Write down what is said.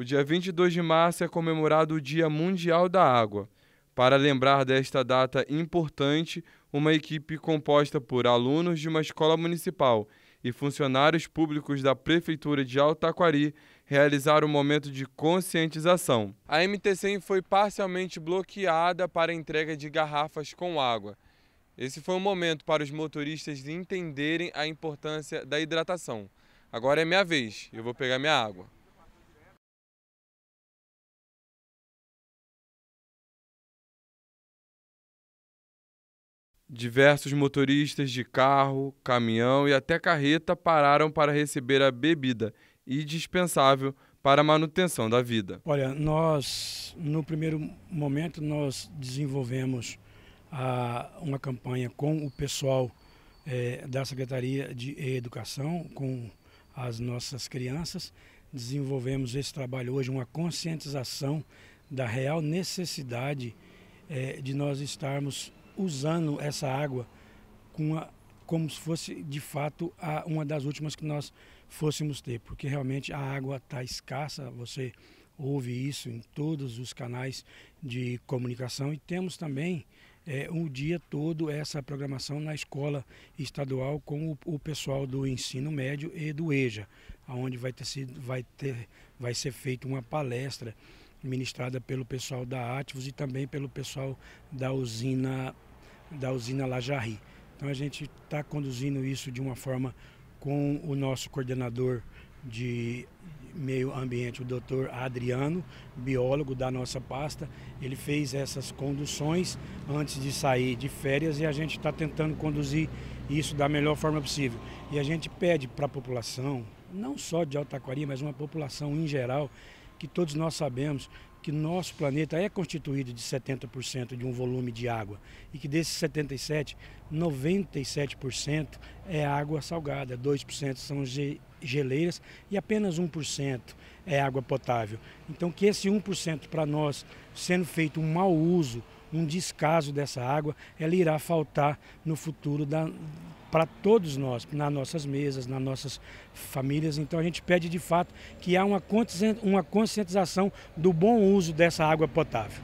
O dia 22 de março é comemorado o Dia Mundial da Água. Para lembrar desta data importante, uma equipe composta por alunos de uma escola municipal e funcionários públicos da Prefeitura de Altaquari realizaram um momento de conscientização. A MTC foi parcialmente bloqueada para entrega de garrafas com água. Esse foi um momento para os motoristas entenderem a importância da hidratação. Agora é minha vez, eu vou pegar minha água. Diversos motoristas de carro, caminhão e até carreta pararam para receber a bebida indispensável para a manutenção da vida. Olha, nós no primeiro momento nós desenvolvemos a, ah, uma campanha com o pessoal é, da Secretaria de Educação, com as nossas crianças, desenvolvemos esse trabalho hoje, uma conscientização da real necessidade é, de nós estarmos usando essa água com a, como se fosse de fato a, uma das últimas que nós fôssemos ter, porque realmente a água está escassa, você ouve isso em todos os canais de comunicação e temos também é, um dia todo essa programação na escola estadual com o, o, pessoal do ensino médio e do EJA, onde vai ter sido, vai ter, vai ser feita uma palestra ministrada pelo pessoal da Ativos e também pelo pessoal da usina da usina Lajari. Então a gente está conduzindo isso de uma forma com o nosso coordenador de meio ambiente, o doutor Adriano, biólogo da nossa pasta. Ele fez essas conduções antes de sair de férias e a gente está tentando conduzir isso da melhor forma possível. E a gente pede para a população, não só de Altaquaria, mas uma população em geral, que todos nós sabemos que nosso planeta é constituído de 70% de um volume de água e que desses 77, 97% é água salgada, 2% são geleiras e apenas 1% é água potável. Então que esse 1% para nós, sendo feito um mau uso, um descaso dessa água, ela irá faltar no futuro da, para todos nós, nas nossas mesas, nas nossas famílias. Então a gente pede de fato que há uma conscientização do bom uso dessa água potável.